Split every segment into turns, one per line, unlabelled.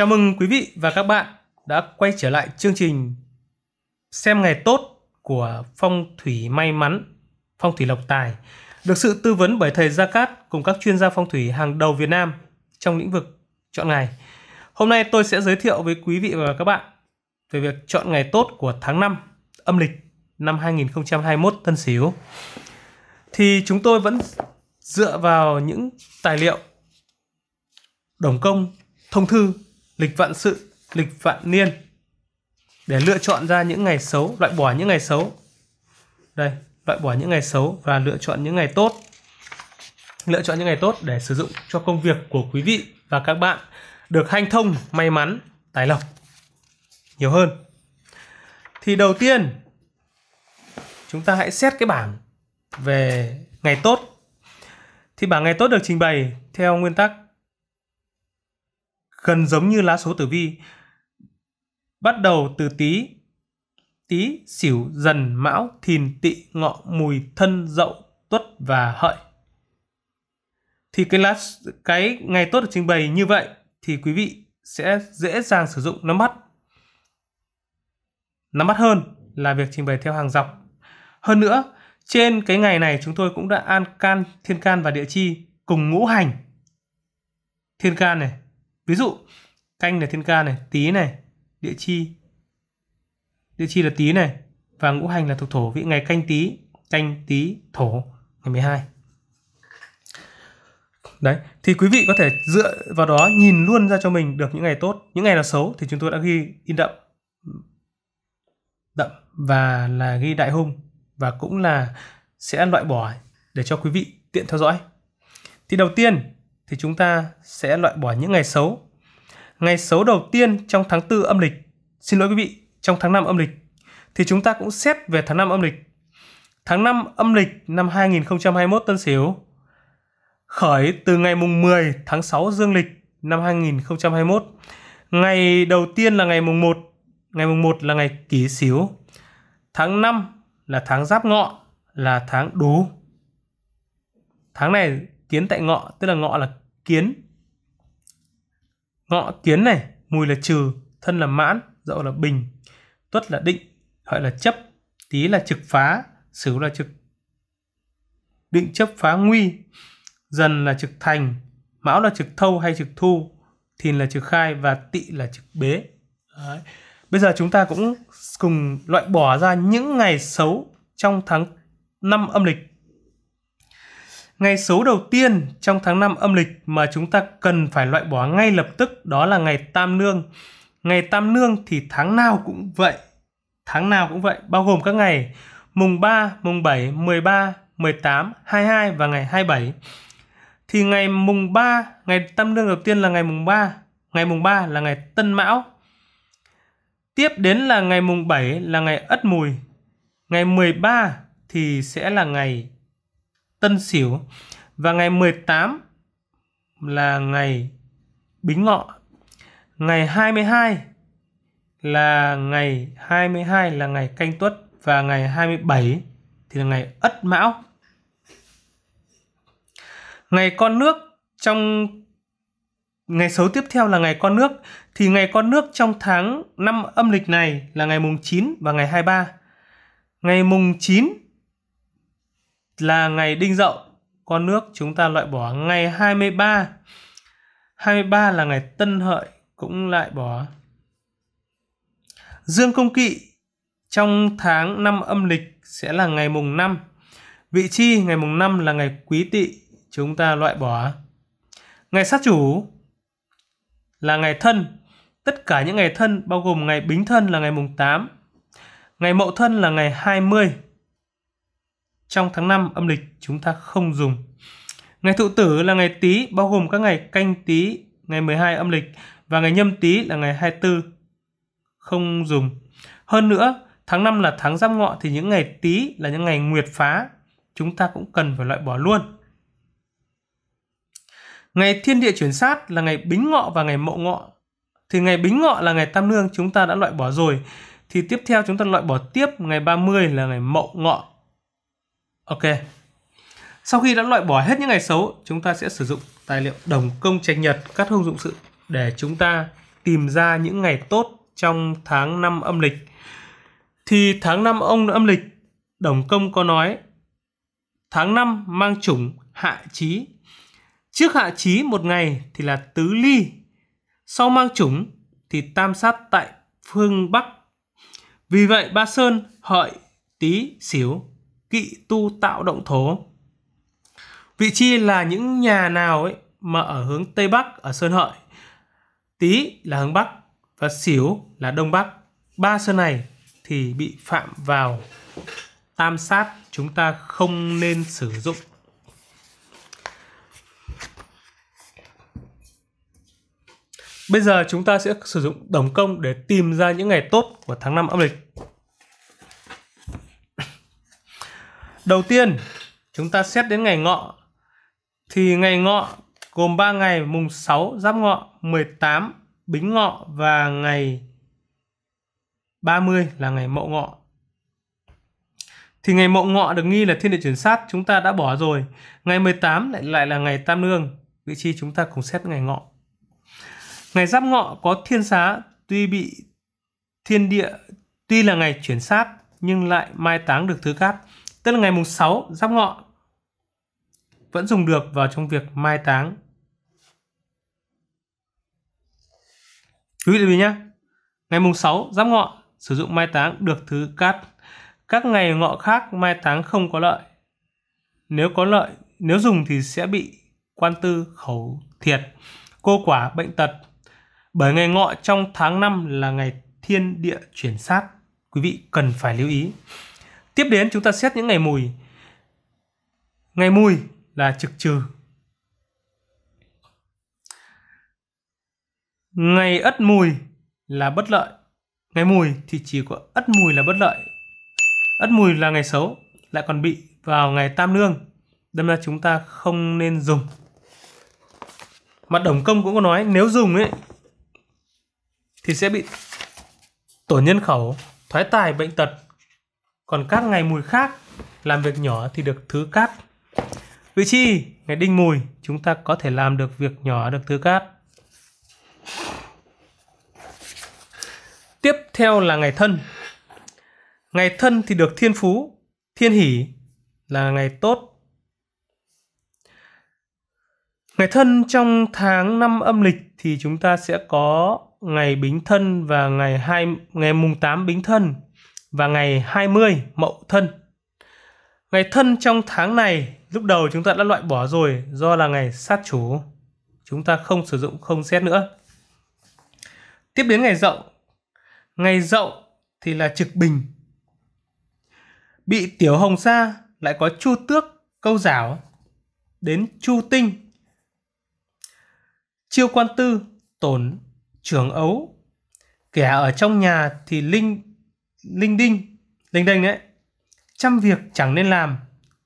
Chào mừng quý vị và các bạn đã quay trở lại chương trình Xem ngày tốt của phong thủy may mắn, phong thủy lộc tài được sự tư vấn bởi thầy Gia Cát cùng các chuyên gia phong thủy hàng đầu Việt Nam trong lĩnh vực chọn ngày. Hôm nay tôi sẽ giới thiệu với quý vị và các bạn về việc chọn ngày tốt của tháng 5 âm lịch năm 2021 Tân Sửu. Thì chúng tôi vẫn dựa vào những tài liệu đồng công, thông thư lịch vạn sự, lịch vạn niên để lựa chọn ra những ngày xấu, loại bỏ những ngày xấu. Đây, loại bỏ những ngày xấu và lựa chọn những ngày tốt. Lựa chọn những ngày tốt để sử dụng cho công việc của quý vị và các bạn được hanh thông, may mắn, tài lộc nhiều hơn. Thì đầu tiên chúng ta hãy xét cái bảng về ngày tốt. Thì bảng ngày tốt được trình bày theo nguyên tắc gần giống như lá số tử vi. Bắt đầu từ tý tý sửu dần, mão, thìn, tỵ, ngọ, mùi, thân, dậu, tuất và hợi. Thì cái lá cái ngày tốt được trình bày như vậy thì quý vị sẽ dễ dàng sử dụng nắm bắt. Nắm bắt hơn là việc trình bày theo hàng dọc. Hơn nữa, trên cái ngày này chúng tôi cũng đã an can, thiên can và địa chi cùng ngũ hành. Thiên can này, ví dụ canh là thiên can này tý này địa chi địa chi là tý này và ngũ hành là thuộc thổ vị ngày canh tý canh tý thổ ngày 12 đấy thì quý vị có thể dựa vào đó nhìn luôn ra cho mình được những ngày tốt những ngày là xấu thì chúng tôi đã ghi in đậm đậm và là ghi đại hung và cũng là sẽ loại bỏ để cho quý vị tiện theo dõi thì đầu tiên thì chúng ta sẽ loại bỏ những ngày xấu. Ngày xấu đầu tiên trong tháng 4 âm lịch, xin lỗi quý vị, trong tháng 5 âm lịch thì chúng ta cũng xét về tháng 5 âm lịch. Tháng 5 âm lịch năm 2021 Tân Sửu khởi từ ngày mùng 10 tháng 6 dương lịch năm 2021. Ngày đầu tiên là ngày mùng 1, ngày mùng 1 là ngày Kỷ Sửu. Tháng 5 là tháng Giáp Ngọ, là tháng Đú. Tháng này kiến tại Ngọ, tức là Ngọ là kiến ngọ kiến này mùi là trừ thân là mãn dậu là bình tuất là định hợi là chấp tý là trực phá sửu là trực định chấp phá nguy dần là trực thành mão là trực thâu hay trực thu thìn là trực khai và tỵ là trực bế Đấy. bây giờ chúng ta cũng cùng loại bỏ ra những ngày xấu trong tháng năm âm lịch Ngày xấu đầu tiên trong tháng 5 âm lịch mà chúng ta cần phải loại bỏ ngay lập tức đó là ngày Tam Nương. Ngày Tam Nương thì tháng nào cũng vậy. Tháng nào cũng vậy, bao gồm các ngày mùng 3, mùng 7, 13, 18, 22 và ngày 27. Thì ngày mùng 3, ngày Tam Nương đầu tiên là ngày mùng 3, ngày mùng 3 là ngày Tân Mão. Tiếp đến là ngày mùng 7 là ngày Ất Mùi. Ngày 13 thì sẽ là ngày Tân Sửu và ngày 18 là ngày Bính Ngọ. Ngày 22 là ngày 22 là ngày Canh Tuất và ngày 27 thì là ngày Ất Mão. Ngày con nước trong ngày xấu tiếp theo là ngày con nước thì ngày con nước trong tháng năm âm lịch này là ngày mùng 9 và ngày 23. Ngày mùng 9 là ngày đinh dậu con nước chúng ta loại bỏ ngày 23 23 là ngày tân hợi cũng loại bỏ dương công kỵ trong tháng năm âm lịch sẽ là ngày mùng 5 vị chi ngày mùng 5 là ngày quý tỵ chúng ta loại bỏ ngày sát chủ là ngày thân tất cả những ngày thân bao gồm ngày bính thân là ngày mùng 8 ngày mậu thân là ngày 20 trong tháng 5 âm lịch chúng ta không dùng. Ngày thụ tử là ngày Tý bao gồm các ngày canh Tý ngày 12 âm lịch và ngày nhâm Tý là ngày 24 không dùng. Hơn nữa, tháng 5 là tháng giáp ngọ thì những ngày Tý là những ngày nguyệt phá, chúng ta cũng cần phải loại bỏ luôn. Ngày thiên địa chuyển sát là ngày Bính Ngọ và ngày Mậu Ngọ. Thì ngày Bính Ngọ là ngày Tam lương chúng ta đã loại bỏ rồi. Thì tiếp theo chúng ta loại bỏ tiếp ngày 30 là ngày Mậu Ngọ. Ok. Sau khi đã loại bỏ hết những ngày xấu, chúng ta sẽ sử dụng tài liệu đồng công tranh nhật các thông dụng sự để chúng ta tìm ra những ngày tốt trong tháng năm âm lịch. Thì tháng năm ông âm lịch, đồng công có nói tháng năm mang chủng hạ chí. Trước hạ chí một ngày thì là tứ ly. Sau mang chủng thì tam sát tại phương Bắc. Vì vậy Ba Sơn hợi tí xỉu kỵ tu tạo động thổ Vị chi là những nhà nào ấy mà ở hướng Tây Bắc ở Sơn Hợi, Tý là hướng Bắc và Xỉu là Đông Bắc. Ba sơn này thì bị phạm vào tam sát chúng ta không nên sử dụng. Bây giờ chúng ta sẽ sử dụng đồng công để tìm ra những ngày tốt của tháng năm âm lịch. Đầu tiên, chúng ta xét đến ngày ngọ. Thì ngày ngọ gồm 3 ngày mùng 6 Giáp Ngọ, 18 Bính Ngọ và ngày 30 là ngày Mậu Ngọ. Thì ngày Mậu Ngọ được nghi là thiên địa chuyển sát chúng ta đã bỏ rồi. Ngày 18 lại lại là ngày Tam Nương, vị trí chúng ta cùng xét ngày Ngọ. Ngày Giáp Ngọ có thiên xá tuy bị thiên địa tuy là ngày chuyển sát nhưng lại mai táng được thứ cát tức là ngày mùng 6 giáp ngọ vẫn dùng được vào trong việc mai táng. Quý vị nhé, ngày mùng 6 giáp ngọ sử dụng mai táng được thứ cát. Các ngày ngọ khác mai táng không có lợi. Nếu có lợi, nếu dùng thì sẽ bị quan tư khẩu thiệt, cô quả bệnh tật. Bởi ngày ngọ trong tháng 5 là ngày thiên địa chuyển sát. Quý vị cần phải lưu ý. Tiếp đến chúng ta xét những ngày mùi. Ngày mùi là trực trừ. Ngày ất mùi là bất lợi. Ngày mùi thì chỉ có ất mùi là bất lợi. Ất mùi là ngày xấu, lại còn bị vào ngày tam nương. Đâm ra chúng ta không nên dùng. Mặt đồng công cũng có nói nếu dùng ấy thì sẽ bị tổn nhân khẩu, thoái tài, bệnh tật, còn các ngày mùi khác làm việc nhỏ thì được thứ cát vị chi ngày đinh mùi chúng ta có thể làm được việc nhỏ được thứ cát tiếp theo là ngày thân ngày thân thì được thiên phú thiên hỷ là ngày tốt ngày thân trong tháng năm âm lịch thì chúng ta sẽ có ngày bính thân và ngày hai ngày mùng 8 bính thân và ngày 20 Mậu Thân. Ngày Thân trong tháng này lúc đầu chúng ta đã loại bỏ rồi do là ngày sát chủ. Chúng ta không sử dụng không xét nữa. Tiếp đến ngày Dậu. Ngày Dậu thì là trực bình. Bị tiểu hồng sa lại có chu tước, câu giảo đến chu tinh. Chiêu quan tư, tổn, trưởng ấu. Kẻ ở trong nhà thì linh linh đinh linh đinh đấy trăm việc chẳng nên làm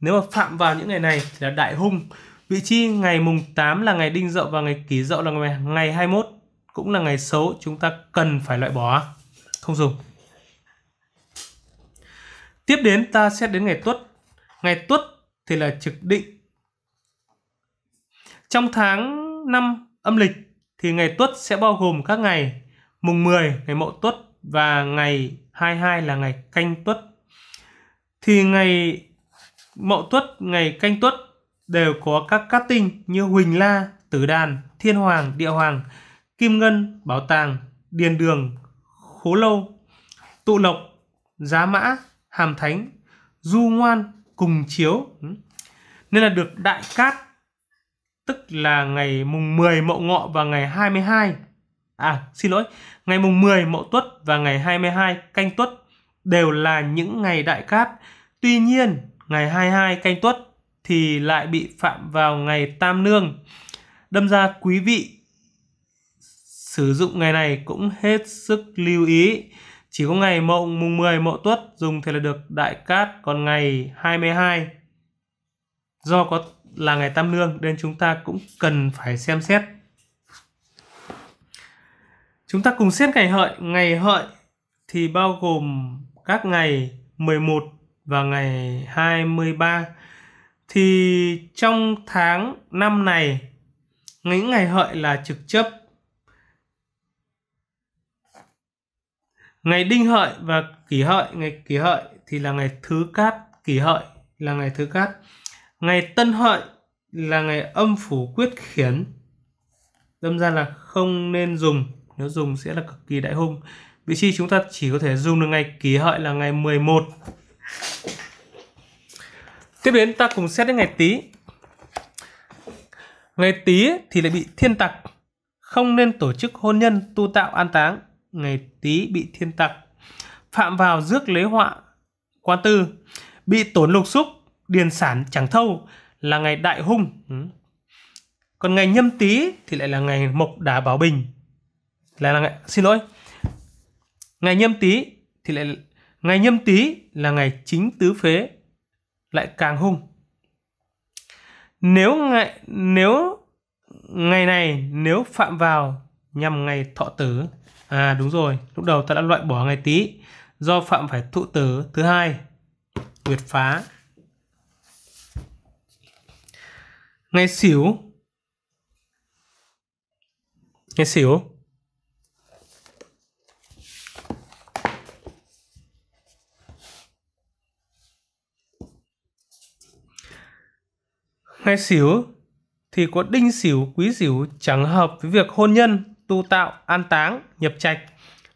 nếu mà phạm vào những ngày này thì là đại hung vị trí ngày mùng 8 là ngày đinh dậu và ngày kỷ dậu là ngày, ngày 21 cũng là ngày xấu chúng ta cần phải loại bỏ không dùng tiếp đến ta xét đến ngày tuất ngày tuất thì là trực định trong tháng năm âm lịch thì ngày tuất sẽ bao gồm các ngày mùng 10 ngày mậu tuất và ngày 22 là ngày canh tuất thì ngày mậu tuất ngày canh tuất đều có các cát tinh như huỳnh la tử đàn thiên hoàng địa hoàng kim ngân bảo tàng điền đường khố lâu tụ lộc giá mã hàm thánh du ngoan cùng chiếu nên là được đại cát tức là ngày mùng 10 mậu ngọ và ngày 22 à xin lỗi, ngày mùng 10 Mậu Tuất và ngày 22 Canh Tuất đều là những ngày đại cát. Tuy nhiên, ngày 22 Canh Tuất thì lại bị phạm vào ngày Tam Nương. Đâm ra quý vị sử dụng ngày này cũng hết sức lưu ý. Chỉ có ngày mậu mùng 10 mậu tuất dùng thì là được đại cát, còn ngày 22 do có là ngày tam nương nên chúng ta cũng cần phải xem xét Chúng ta cùng xét ngày hợi. Ngày hợi thì bao gồm các ngày 11 và ngày 23. Thì trong tháng năm này, những ngày hợi là trực chấp. Ngày đinh hợi và kỷ hợi, ngày kỷ hợi thì là ngày thứ cát, kỷ hợi là ngày thứ cát. Ngày tân hợi là ngày âm phủ quyết khiển. Đâm ra là không nên dùng nếu dùng sẽ là cực kỳ đại hung vị trí chúng ta chỉ có thể dùng được ngày kỷ hợi là ngày 11 tiếp đến ta cùng xét đến ngày tý ngày tý thì lại bị thiên tặc không nên tổ chức hôn nhân tu tạo an táng ngày tý bị thiên tặc phạm vào rước lấy họa quan tư bị tổn lục xúc điền sản chẳng thâu là ngày đại hung ừ. còn ngày nhâm tý thì lại là ngày mộc đả bảo bình là, là ngày, xin lỗi ngày nhâm tý thì lại ngày nhâm tý là ngày chính tứ phế lại càng hung nếu ngày nếu ngày này nếu phạm vào nhằm ngày thọ tử à đúng rồi lúc đầu ta đã loại bỏ ngày tý do phạm phải thụ tử thứ hai nguyệt phá ngày xỉu ngày xỉu Ngày xỉu thì có đinh xỉu, quý xỉu chẳng hợp với việc hôn nhân, tu tạo, an táng, nhập trạch.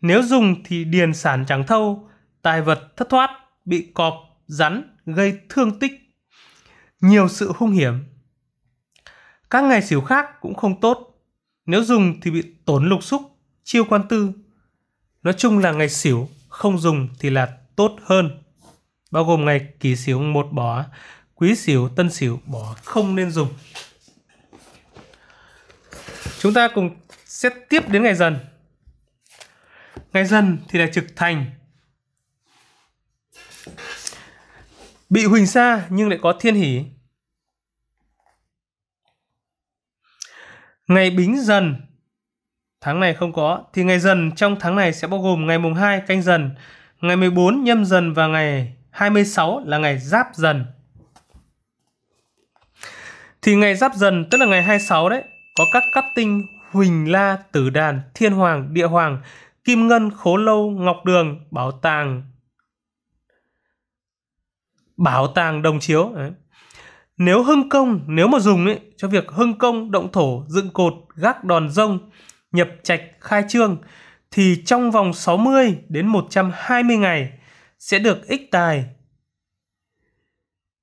Nếu dùng thì điền sản chẳng thâu, tài vật thất thoát, bị cọp, rắn, gây thương tích. Nhiều sự hung hiểm. Các ngày xỉu khác cũng không tốt. Nếu dùng thì bị tổn lục xúc, chiêu quan tư. Nói chung là ngày xỉu, không dùng thì là tốt hơn. Bao gồm ngày kỷ xỉu một bỏ, quý xỉu, tân xỉu bỏ không nên dùng. Chúng ta cùng xét tiếp đến ngày dần. Ngày dần thì là trực thành. Bị huỳnh sa nhưng lại có thiên hỷ. Ngày bính dần tháng này không có thì ngày dần trong tháng này sẽ bao gồm ngày mùng 2 canh dần, ngày 14 nhâm dần và ngày 26 là ngày giáp dần thì ngày giáp dần tức là ngày 26 đấy có các cát tinh huỳnh la tử đàn thiên hoàng địa hoàng kim ngân khố lâu ngọc đường bảo tàng bảo tàng đồng chiếu đấy. nếu hưng công nếu mà dùng ấy, cho việc hưng công động thổ dựng cột gác đòn rông nhập trạch khai trương thì trong vòng 60 đến 120 ngày sẽ được ích tài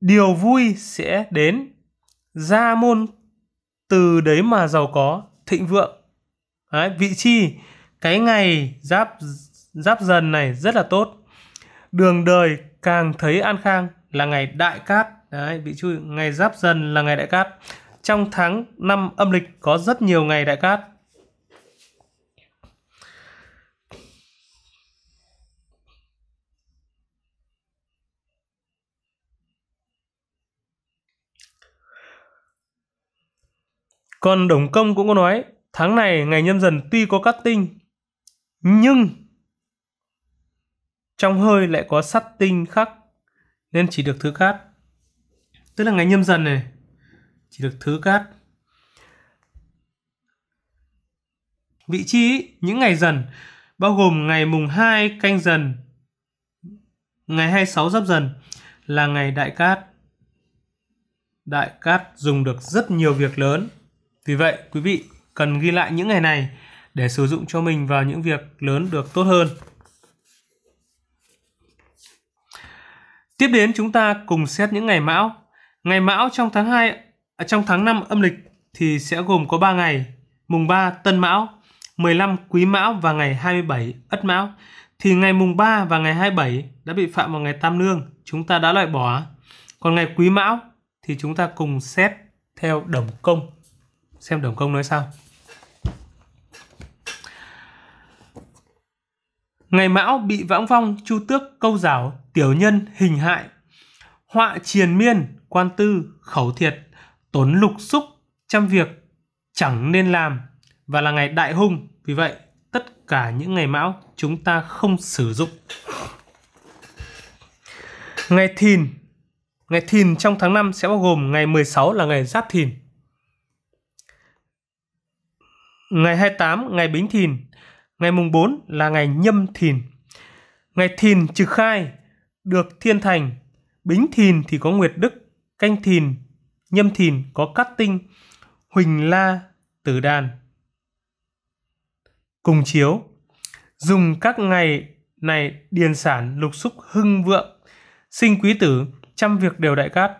điều vui sẽ đến gia môn từ đấy mà giàu có thịnh vượng đấy, vị chi cái ngày giáp giáp dần này rất là tốt đường đời càng thấy an khang là ngày đại cát đấy vị chui ngày giáp dần là ngày đại cát trong tháng năm âm lịch có rất nhiều ngày đại cát Còn Đồng Công cũng có nói, tháng này ngày nhâm dần tuy có cát tinh, nhưng trong hơi lại có sắt tinh khắc, nên chỉ được thứ cát. Tức là ngày nhâm dần này, chỉ được thứ cát. Vị trí những ngày dần bao gồm ngày mùng 2 canh dần, ngày 26 giáp dần là ngày đại cát. Đại cát dùng được rất nhiều việc lớn vì vậy, quý vị cần ghi lại những ngày này để sử dụng cho mình vào những việc lớn được tốt hơn. Tiếp đến chúng ta cùng xét những ngày mão. Ngày mão trong tháng 2 à, trong tháng 5 âm lịch thì sẽ gồm có 3 ngày, mùng 3 Tân Mão, 15 Quý Mão và ngày 27 Ất Mão. Thì ngày mùng 3 và ngày 27 đã bị phạm vào ngày Tam Nương, chúng ta đã loại bỏ. Còn ngày Quý Mão thì chúng ta cùng xét theo đồng công xem đồng công nói sao ngày mão bị vãng phong chu tước câu giảo tiểu nhân hình hại họa triền miên quan tư khẩu thiệt tốn lục xúc trăm việc chẳng nên làm và là ngày đại hung vì vậy tất cả những ngày mão chúng ta không sử dụng ngày thìn ngày thìn trong tháng 5 sẽ bao gồm ngày 16 là ngày giáp thìn ngày 28 ngày Bính Thìn, ngày mùng 4 là ngày Nhâm Thìn. Ngày Thìn trực khai được thiên thành, Bính Thìn thì có Nguyệt Đức, Canh Thìn, Nhâm Thìn có Cát Tinh, Huỳnh La, Tử Đàn. Cùng chiếu, dùng các ngày này điền sản lục xúc hưng vượng, sinh quý tử, trăm việc đều đại cát.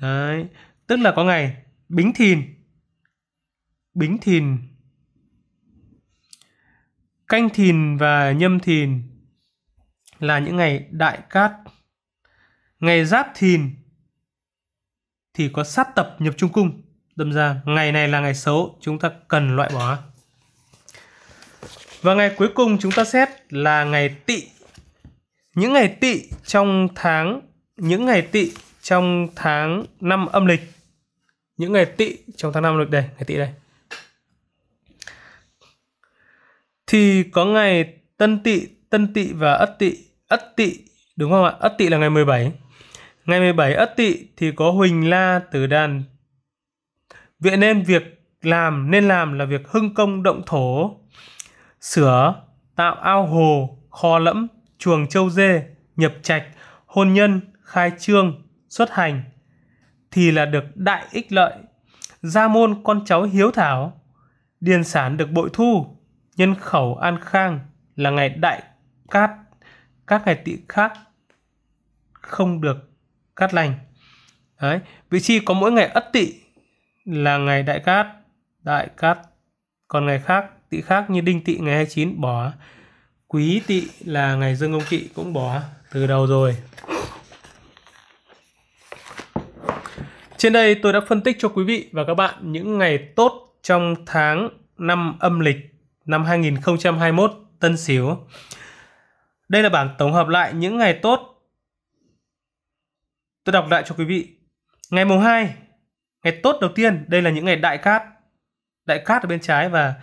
Đấy, tức là có ngày Bính Thìn bính thìn canh thìn và nhâm thìn là những ngày đại cát ngày giáp thìn thì có sát tập nhập trung cung đâm ra ngày này là ngày xấu chúng ta cần loại bỏ và ngày cuối cùng chúng ta xét là ngày tỵ những ngày tỵ trong tháng những ngày tỵ trong tháng năm âm lịch những ngày tỵ trong tháng năm âm lịch đây ngày tỵ đây thì có ngày Tân Tị Tân Tị và Ất Tị Ất Tị đúng không ạ? Ất Tị là ngày 17. Ngày 17 Ất Tị thì có Huỳnh La Tử Đàn. viện nên việc làm nên làm là việc hưng công động thổ, sửa, tạo ao hồ, kho lẫm, chuồng châu dê, nhập trạch, hôn nhân, khai trương, xuất hành thì là được đại ích lợi. Gia môn con cháu hiếu thảo, điền sản được bội thu, nhân khẩu An Khang là ngày đại cát, các ngày tị khác không được cát lành. Đấy, vị chi có mỗi ngày ất tị là ngày đại cát, đại cát. Còn ngày khác, tị khác như đinh tị ngày 29 bỏ. Quý tị là ngày dương công kỵ cũng bỏ từ đầu rồi. Trên đây tôi đã phân tích cho quý vị và các bạn những ngày tốt trong tháng năm âm lịch năm 2021 Tân Sửu. Đây là bảng tổng hợp lại những ngày tốt. Tôi đọc lại cho quý vị. Ngày mùng 2, ngày tốt đầu tiên, đây là những ngày đại cát. Đại cát ở bên trái và